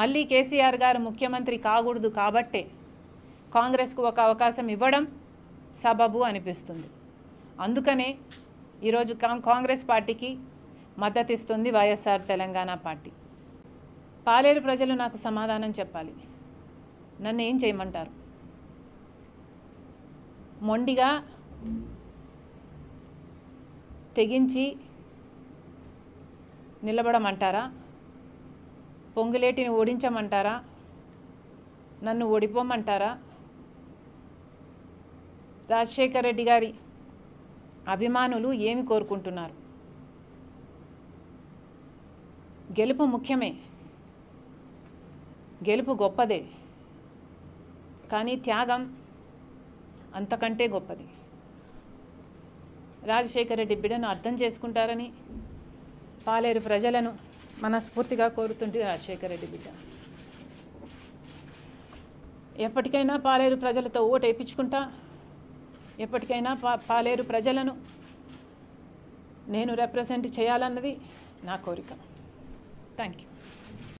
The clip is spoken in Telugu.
మళ్ళీ కేసీఆర్ గారు ముఖ్యమంత్రి కాకూడదు కాబట్టే కాంగ్రెస్కు ఒక అవకాశం ఇవ్వడం సబబు అనిపిస్తుంది అందుకనే ఈరోజు కాంగ్రెస్ పార్టీకి మద్దతిస్తుంది వైఎస్ఆర్ తెలంగాణ పార్టీ పాలేరు ప్రజలు నాకు సమాధానం చెప్పాలి నన్ను ఏం చేయమంటారు మొండిగా తెగించి నిలబడమంటారా పొంగులేటిని ఓడించమంటారా నన్ను ఓడిపోమంటారా రాజశేఖర రెడ్డి గారి అభిమానులు ఏమి కోరుకుంటున్నారు గెలుపు ముఖ్యమే గెలుపు గొప్పదే కానీ త్యాగం అంతకంటే గొప్పది రాజశేఖర రెడ్డి బిడ్డను అర్థం చేసుకుంటారని పాలేరు ప్రజలను మనస్ఫూర్తిగా కోరుతుంటే రాజశేఖర రెడ్డి బిడ్డ ఎప్పటికైనా పాలేరు ప్రజలతో ఓటు వేయించుకుంటా ఎప్పటికైనా పా పాలేరు ప్రజలను నేను రిప్రజెంట్ చేయాలన్నది నా కోరిక థ్యాంక్ యూ